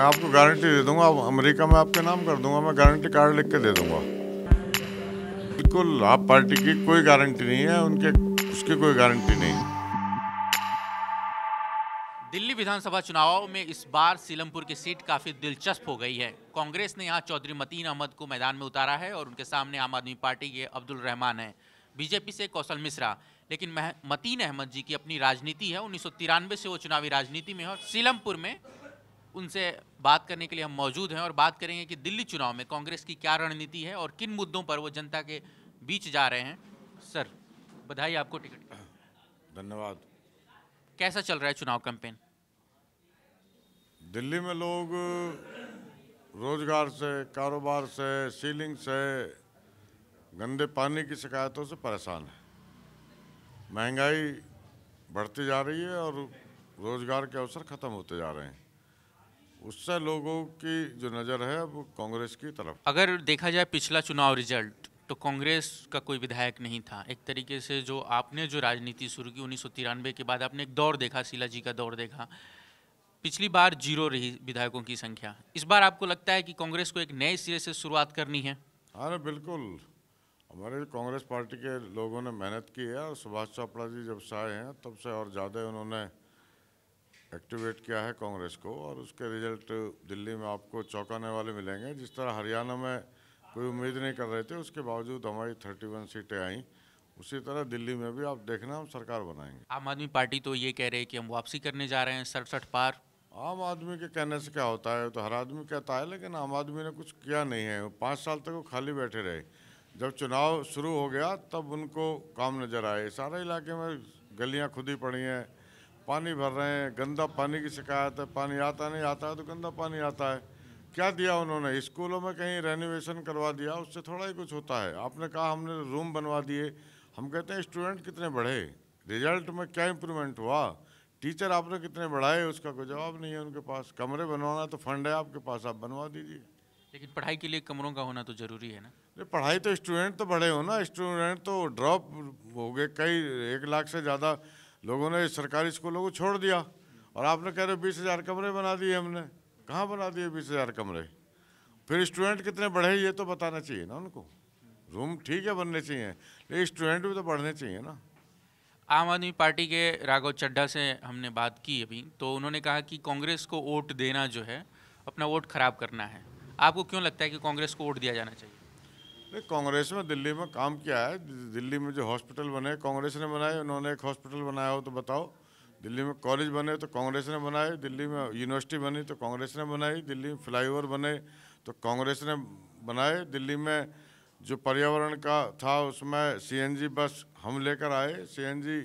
मैं आपको गारंटी दे दूंगा अमेरिका में आपके नाम कर दूंगा मैं गारंटी कार्ड लिख के दे दूंगा बिल्कुल आप पार्टी की कोई गारंटी नहीं है उनके उसकी कोई गारंटी नहीं दिल्ली विधानसभा चुनाव में इस बार सीलमपुर की सीट काफी दिलचस्प हो गई है कांग्रेस ने यहाँ चौधरी मतीन अहमद को मैदान में उतारा है और उनके सामने आम आदमी पार्टी के अब्दुल रहमान है बीजेपी से कौशल मिश्रा लेकिन मतीन अहमद जी की अपनी राजनीति है उन्नीस से वो चुनावी राजनीति में है और सीलमपुर में उनसे बात करने के लिए हम मौजूद हैं और बात करेंगे कि दिल्ली चुनाव में कांग्रेस की क्या रणनीति है और किन मुद्दों पर वो जनता के बीच जा रहे हैं सर बधाई आपको टिकट धन्यवाद कैसा चल रहा है चुनाव कैंपेन दिल्ली में लोग रोजगार से कारोबार से सीलिंग से गंदे पानी की शिकायतों से परेशान है महंगाई बढ़ती जा रही है और रोजगार के अवसर ख़त्म होते जा रहे हैं उससे लोगों की जो नज़र है वो कांग्रेस की तरफ अगर देखा जाए पिछला चुनाव रिजल्ट तो कांग्रेस का कोई विधायक नहीं था एक तरीके से जो आपने जो राजनीति शुरू की उन्नीस के बाद आपने एक दौर देखा शिला जी का दौर देखा पिछली बार जीरो रही विधायकों की संख्या इस बार आपको लगता है कि कांग्रेस को एक नए सिरे से शुरुआत करनी है अरे बिल्कुल हमारे कांग्रेस पार्टी के लोगों ने मेहनत की है और सुभाष चोपड़ा जी जब से आए हैं तब से और ज़्यादा उन्होंने एक्टिवेट किया है कांग्रेस को और उसके रिजल्ट दिल्ली में आपको चौंकाने वाले मिलेंगे जिस तरह हरियाणा में कोई उम्मीद नहीं कर रहे थे उसके बावजूद हमारी वन सीटें आईं उसी तरह दिल्ली में भी आप देखना हम सरकार बनाएंगे आम आदमी पार्टी तो ये कह रहे हैं कि हम वापसी करने जा रहे हैं सड़सठ पार आम आदमी के कहने से क्या होता है तो हर आदमी कहता है लेकिन आम आदमी ने कुछ किया नहीं है पाँच साल तक वो खाली बैठे रहे जब चुनाव शुरू हो गया तब उनको काम नजर आए सारे इलाके में गलियाँ खुदी पड़ी हैं पानी भर रहे हैं गंदा पानी की शिकायत है पानी आता नहीं आता है तो गंदा पानी आता है क्या दिया उन्होंने स्कूलों में कहीं रेनोवेशन करवा दिया उससे थोड़ा ही कुछ होता है आपने कहा हमने रूम बनवा दिए हम कहते हैं स्टूडेंट कितने बढ़े रिजल्ट में क्या इम्प्रूवमेंट हुआ टीचर आपने कितने बढ़ाए उसका कोई जवाब नहीं है उनके पास कमरे बनवाना तो फंड है आपके पास आप बनवा दीजिए लेकिन पढ़ाई के लिए कमरों का होना तो जरूरी है ना नहीं पढ़ाई तो स्टूडेंट तो बढ़े हो ना स्टूडेंट तो ड्रॉप हो गए कई एक लाख से ज़्यादा लोगों ने सरकारी स्कूलों को छोड़ दिया और आपने कह रहे बीस हज़ार कमरे बना दिए हमने कहाँ बना दिए बीस हज़ार कमरे फिर स्टूडेंट कितने बढ़े ये तो बताना चाहिए ना उनको रूम ठीक है बनने चाहिए लेकिन स्टूडेंट भी तो बढ़ने चाहिए ना आम आदमी पार्टी के राघव चड्ढा से हमने बात की अभी तो उन्होंने कहा कि कांग्रेस को वोट देना जो है अपना वोट खराब करना है आपको क्यों लगता है कि कांग्रेस को वोट दिया जाना चाहिए नहीं कांग्रेस में दिल्ली में काम किया है दिल्ली में जो हॉस्पिटल बने कांग्रेस ने बनाए उन्होंने एक हॉस्पिटल बनाया हो तो बताओ दिल्ली में कॉलेज बने तो कांग्रेस ने बनाए दिल्ली में यूनिवर्सिटी बनी तो कांग्रेस ने बनाई दिल्ली में फ्लाईओवर बने तो कांग्रेस ने बनाए दिल्ली में जो पर्यावरण का था उसमें सीएनजी बस हम लेकर आए सीएनजी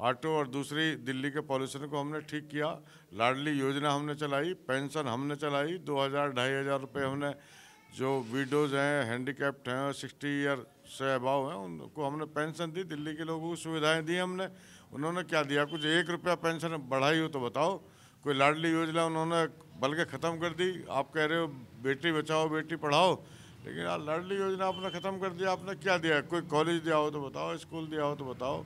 ऑटो और दूसरी दिल्ली के पॉल्यूशन को हमने ठीक किया लाडली योजना हमने चलाई पेंशन हमने चलाई दो हज़ार ढाई हज़ार रुपये हमने जो वीडोज हैं हैंडीकेप्ट हैं और सिक्सटी ईयर से अभाव हैं उनको हमने पेंशन दी दिल्ली के लोगों को सुविधाएं दी हमने उन्होंने क्या दिया कुछ एक रुपया पेंशन बढ़ाई हो तो बताओ कोई लाडली योजना उन्होंने बल्कि ख़त्म कर दी आप कह रहे हो बेटी बचाओ बेटी पढ़ाओ लेकिन यार लाडली योजना आपने ख़त्म कर दिया आपने क्या दिया कोई कॉलेज दिया हो तो बताओ स्कूल दिया हो तो बताओ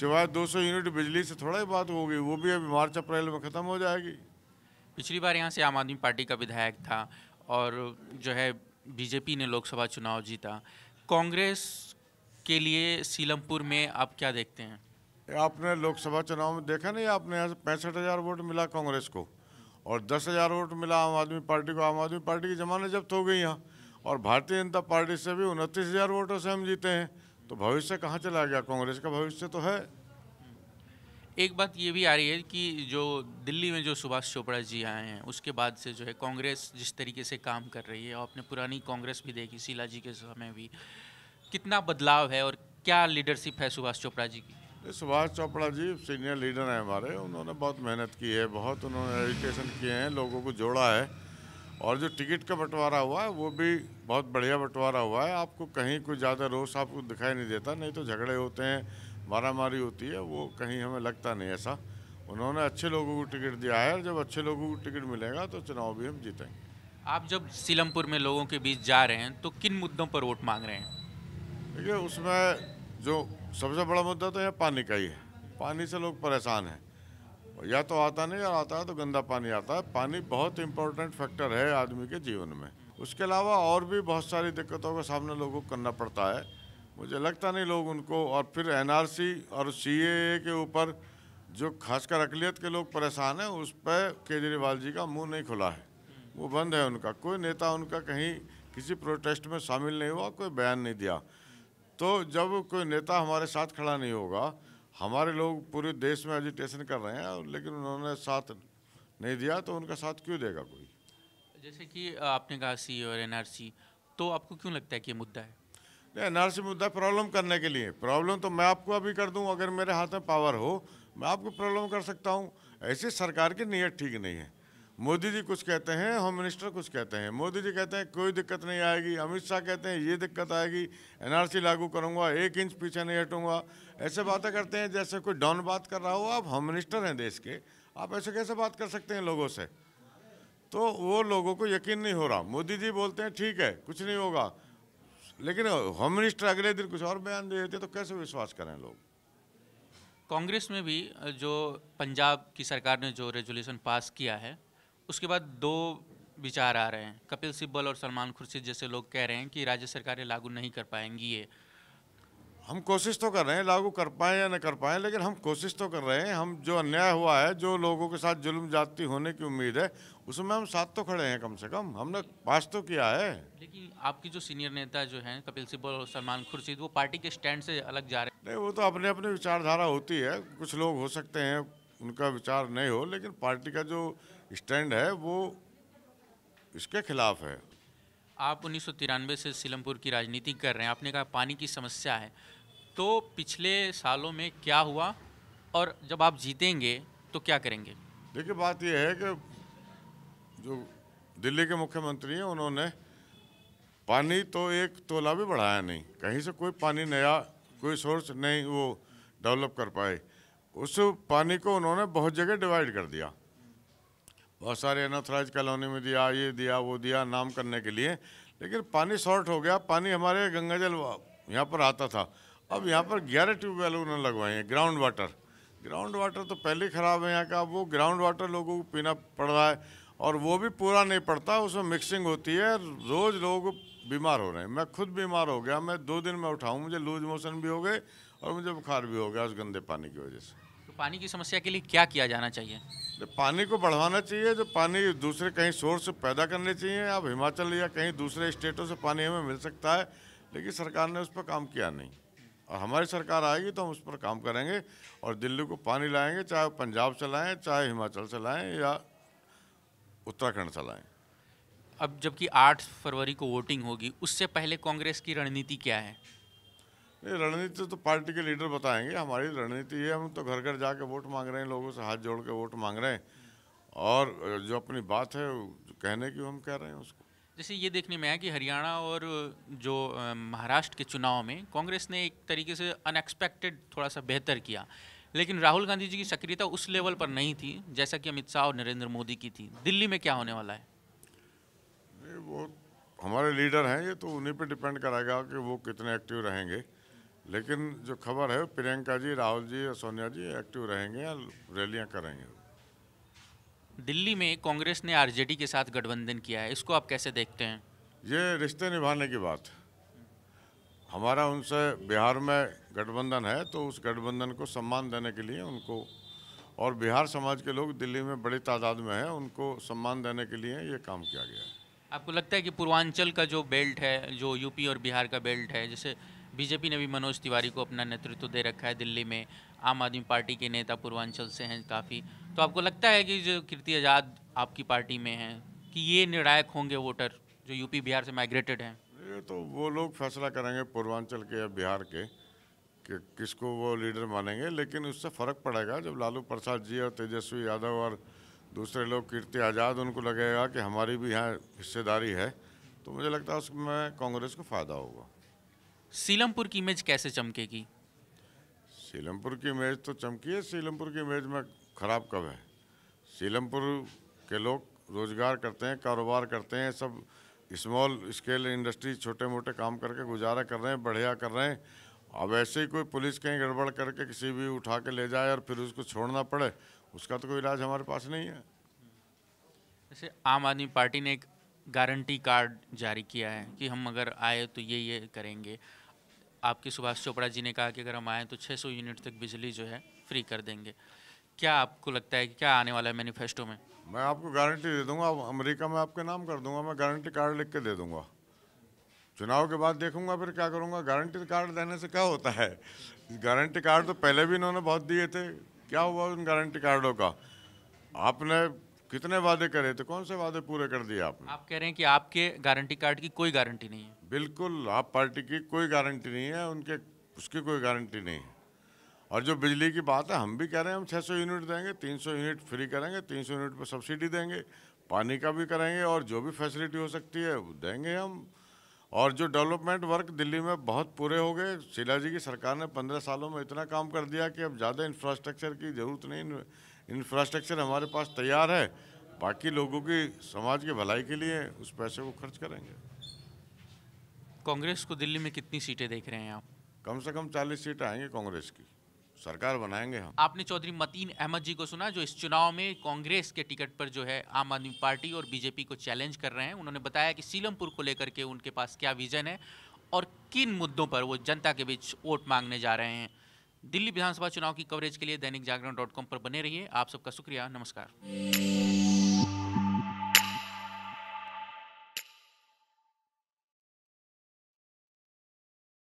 सिवाय 200 यूनिट बिजली से थोड़ा ही बात होगी वो भी अभी मार्च अप्रैल में ख़त्म हो जाएगी पिछली बार यहाँ से आम आदमी पार्टी का विधायक था और जो है बीजेपी ने लोकसभा चुनाव जीता कांग्रेस के लिए सीलमपुर में आप क्या देखते हैं आपने लोकसभा चुनाव में देखा नहीं आपने यहाँ से पैंसठ हज़ार वोट मिला कांग्रेस को और दस हज़ार वोट मिला आम आदमी पार्टी को आम आदमी पार्टी की जमाने जब्त हो गई यहाँ और भारतीय जनता पार्टी से भी उनतीस हज़ार वोटों से हम जीते हैं तो भविष्य कहाँ चला गया कांग्रेस का भविष्य तो है एक बात ये भी आ रही है कि जो दिल्ली में जो सुभाष चोपड़ा जी आए हैं उसके बाद से जो है कांग्रेस जिस तरीके से काम कर रही है और अपने पुरानी कांग्रेस भी देखी शीला जी के समय भी कितना बदलाव है और क्या लीडरशिप है सुभाष चोपड़ा जी की सुभाष चोपड़ा जी सीनियर लीडर हैं हमारे उन्होंने बहुत मेहनत की है बहुत उन्होंने एजुकेशन किए हैं लोगों को जोड़ा है और जो टिकट का बंटवारा हुआ है वो भी बहुत बढ़िया बंटवारा हुआ है आपको कहीं कोई ज़्यादा रोष आपको दिखाई नहीं देता नहीं तो झगड़े होते हैं मारामारी होती है वो कहीं हमें लगता नहीं ऐसा उन्होंने अच्छे लोगों को टिकट दिया है जब अच्छे लोगों को टिकट मिलेगा तो चुनाव भी हम जीतेंगे आप जब सीलमपुर में लोगों के बीच जा रहे हैं तो किन मुद्दों पर वोट मांग रहे हैं देखिए उसमें जो सबसे बड़ा मुद्दा तो यहाँ पानी का ही है पानी से लोग परेशान हैं या तो आता नहीं या आता है तो गंदा पानी आता है पानी बहुत इंपॉर्टेंट फैक्टर है आदमी के जीवन में उसके अलावा और भी बहुत सारी दिक्कतों का सामना लोगों को करना पड़ता है मुझे लगता नहीं लोग उनको और फिर एनआरसी और सीएए के ऊपर जो खासकर अकलियत के लोग परेशान हैं उस पर केजरीवाल जी का मुंह नहीं खुला है वो बंद है उनका कोई नेता उनका कहीं किसी प्रोटेस्ट में शामिल नहीं हुआ कोई बयान नहीं दिया तो जब कोई नेता हमारे साथ खड़ा नहीं होगा हमारे लोग पूरे देश में एजिटेशन कर रहे हैं लेकिन उन्होंने साथ नहीं दिया तो उनका साथ क्यों देगा कोई जैसे कि आपने कहा सी और एन तो आपको क्यों लगता है कि ये मुद्दा है एनआरसी मुद्दा प्रॉब्लम करने के लिए प्रॉब्लम तो मैं आपको अभी कर दूं अगर मेरे हाथ में पावर हो मैं आपको प्रॉब्लम कर सकता हूं ऐसी सरकार की नीयत ठीक नहीं है मोदी जी कुछ कहते हैं होम मिनिस्टर कुछ कहते हैं मोदी जी कहते हैं कोई दिक्कत नहीं आएगी अमित शाह कहते हैं ये दिक्कत आएगी एनआरसी लागू करूँगा एक इंच पीछे नहीं हटूंगा ऐसे बातें करते हैं जैसे कोई डॉन बात कर रहा हो आप होम मिनिस्टर हैं देश के आप ऐसे कैसे बात कर सकते हैं लोगों से तो वो लोगों को यकीन नहीं हो रहा मोदी जी बोलते हैं ठीक है कुछ नहीं होगा लेकिन होम मिनिस्टर अगले दिन कुछ और बयान दे देते तो कैसे विश्वास करें लोग कांग्रेस में भी जो पंजाब की सरकार ने जो रेजोल्यूशन पास किया है उसके बाद दो विचार आ रहे हैं कपिल सिब्बल और सलमान खुर्शीद जैसे लोग कह रहे हैं कि राज्य सरकारें लागू नहीं कर पाएंगी ये हम कोशिश तो कर रहे हैं लागू कर पाए या न कर पाए लेकिन हम कोशिश तो कर रहे हैं हम जो अन्याय हुआ है जो लोगों के साथ जुल्म जाति होने की उम्मीद है उसमें हम साथ तो खड़े हैं कम से कम हमने पास तो किया है लेकिन आपकी जो सीनियर नेता जो हैं कपिल सिब्बल और सलमान खुर्शीद वो पार्टी के स्टैंड से अलग जा रहे हैं नहीं वो तो अपने अपने विचारधारा होती है कुछ लोग हो सकते हैं उनका विचार नहीं हो लेकिन पार्टी का जो स्टैंड है वो इसके खिलाफ है आप उन्नीस से सीलमपुर की राजनीति कर रहे हैं आपने कहा पानी की समस्या है तो पिछले सालों में क्या हुआ और जब आप जीतेंगे तो क्या करेंगे देखिए बात यह है कि जो दिल्ली के मुख्यमंत्री हैं उन्होंने पानी तो एक तोला भी बढ़ाया नहीं कहीं से कोई पानी नया कोई सोर्स नहीं वो डेवलप कर पाए उस पानी को उन्होंने बहुत जगह डिवाइड कर दिया बहुत सारे एनाथराइज कॉलोनी में दिया ये दिया वो दिया नाम करने के लिए लेकिन पानी शॉर्ट हो गया पानी हमारे गंगा जल यहाँ पर आता था अब यहाँ पर ग्यारह ट्यूबवेल उन्होंने लगवाए हैं ग्राउंड वाटर ग्राउंड वाटर तो पहले ख़राब है यहाँ का अब वो ग्राउंड वाटर लोगों को पीना पड़ रहा है और वो भी पूरा नहीं पड़ता उसमें मिक्सिंग होती है रोज़ लोग बीमार हो रहे हैं मैं खुद बीमार हो गया मैं दो दिन में उठाऊँ मुझे लूज मोशन भी हो गए और मुझे बुखार भी हो गया उस गंदे पानी की वजह से तो पानी की समस्या के लिए क्या किया जाना चाहिए तो पानी को बढ़वाना चाहिए जो पानी दूसरे कहीं सोर्स पैदा करने चाहिए अब हिमाचल या कहीं दूसरे स्टेटों से पानी हमें मिल सकता है लेकिन सरकार ने उस पर काम किया नहीं और हमारी सरकार आएगी तो हम उस पर काम करेंगे और दिल्ली को पानी लाएंगे चाहे पंजाब से लाएँ चाहे हिमाचल से लाएँ या उत्तराखंड से लाएँ अब जबकि आठ फरवरी को वोटिंग होगी उससे पहले कांग्रेस की रणनीति क्या है नहीं रणनीति तो पार्टी के लीडर बताएंगे हमारी रणनीति ये हम तो घर घर जाके वोट मांग रहे हैं लोगों से हाथ जोड़ के वोट मांग रहे हैं और जो अपनी बात है कहने की हम कह रहे हैं उसको जैसे ये देखने में आया कि हरियाणा और जो महाराष्ट्र के चुनाव में कांग्रेस ने एक तरीके से अनएक्सपेक्टेड थोड़ा सा बेहतर किया लेकिन राहुल गांधी जी की सक्रियता उस लेवल पर नहीं थी जैसा कि अमित शाह और नरेंद्र मोदी की थी दिल्ली में क्या होने वाला है वो हमारे लीडर हैं ये तो उन्हीं पर डिपेंड कराएगा कि वो कितने एक्टिव रहेंगे लेकिन जो खबर है प्रियंका जी राहुल जी और सोनिया जी एक्टिव रहेंगे या रैलियाँ करेंगे दिल्ली में कांग्रेस ने आरजेडी के साथ गठबंधन किया है इसको आप कैसे देखते हैं ये रिश्ते निभाने की बात हमारा उनसे बिहार में गठबंधन है तो उस गठबंधन को सम्मान देने के लिए उनको और बिहार समाज के लोग दिल्ली में बड़ी तादाद में हैं उनको सम्मान देने के लिए ये काम किया गया है आपको लगता है कि पूर्वांचल का जो बेल्ट है जो यूपी और बिहार का बेल्ट है जैसे बीजेपी ने भी मनोज तिवारी को अपना नेतृत्व दे रखा है दिल्ली में आम आदमी पार्टी के नेता पूर्वांचल से हैं काफ़ी तो आपको लगता है कि जो कीर्ति आज़ाद आपकी पार्टी में हैं कि ये निर्णायक होंगे वोटर जो यूपी बिहार से माइग्रेटेड हैं ये तो वो लोग फैसला करेंगे पूर्वांचल के या बिहार के कि किसको वो लीडर मानेंगे लेकिन उससे फ़र्क पड़ेगा जब लालू प्रसाद जी और तेजस्वी यादव और दूसरे लोग कीर्ति आज़ाद उनको लगेगा कि हमारी भी यहाँ हिस्सेदारी है तो मुझे लगता है उसमें कांग्रेस को फ़ायदा होगा सीलमपुर की इमेज कैसे चमकेगी सीलमपुर की इमेज तो चमकी है सीलमपुर की इमेज में ख़राब कब है सीलमपुर के लोग रोज़गार करते हैं कारोबार करते हैं सब स्मॉल स्केल इंडस्ट्री छोटे मोटे काम करके गुजारा कर रहे हैं बढ़िया कर रहे हैं अब ऐसे ही कोई पुलिस कहीं गड़बड़ करके किसी भी उठा के ले जाए और फिर उसको छोड़ना पड़े उसका तो कोई इलाज हमारे पास नहीं है जैसे आम आदमी पार्टी ने एक गारंटी कार्ड जारी किया है कि हम अगर आए तो ये ये करेंगे आपके सुभाष चोपड़ा जी ने कहा कि अगर हम आएँ तो 600 यूनिट तक बिजली जो है फ्री कर देंगे क्या आपको लगता है कि क्या आने वाला है मैनिफेस्टो में मैं आपको गारंटी दे दूंगा अमेरिका में आपके नाम कर दूंगा मैं गारंटी कार्ड लिख के दे दूंगा चुनाव के बाद देखूंगा फिर क्या करूँगा गारंटी कार्ड देने से क्या होता है गारंटी कार्ड तो पहले भी इन्होंने बहुत दिए थे क्या हुआ उन गारंटी कार्डों का आपने कितने वादे करे थे कौन से वादे पूरे कर दिए आपने आप कह रहे हैं कि आपके गारंटी कार्ड की कोई गारंटी नहीं है बिल्कुल आप पार्टी की कोई गारंटी नहीं है उनके उसकी कोई गारंटी नहीं है और जो बिजली की बात है हम भी कह रहे हैं हम 600 यूनिट देंगे 300 यूनिट फ्री करेंगे 300 यूनिट पर सब्सिडी देंगे पानी का भी करेंगे और जो भी फैसिलिटी हो सकती है वो देंगे हम और जो डेवलपमेंट वर्क दिल्ली में बहुत पूरे हो गए शिला जी की सरकार ने पंद्रह सालों में इतना काम कर दिया कि अब ज़्यादा इंफ्रास्ट्रक्चर की ज़रूरत नहीं इंफ्रास्ट्रक्चर हमारे पास तैयार है बाकी लोगों की समाज की भलाई के लिए उस पैसे को खर्च करेंगे कांग्रेस को दिल्ली में कितनी सीटें देख रहे हैं आप कम से कम चालीस सीट आएंगे कांग्रेस की सरकार बनाएंगे हम आपने चौधरी मतीन अहमद जी को सुना जो इस चुनाव में कांग्रेस के टिकट पर जो है आम आदमी पार्टी और बीजेपी को चैलेंज कर रहे हैं उन्होंने बताया कि सीलमपुर को लेकर के उनके पास क्या विजन है और किन मुद्दों पर वो जनता के बीच वोट मांगने जा रहे हैं दिल्ली विधानसभा चुनाव की कवरेज के लिए दैनिक जागरण डॉट कॉम पर बने रहिए आप सबका शुक्रिया नमस्कार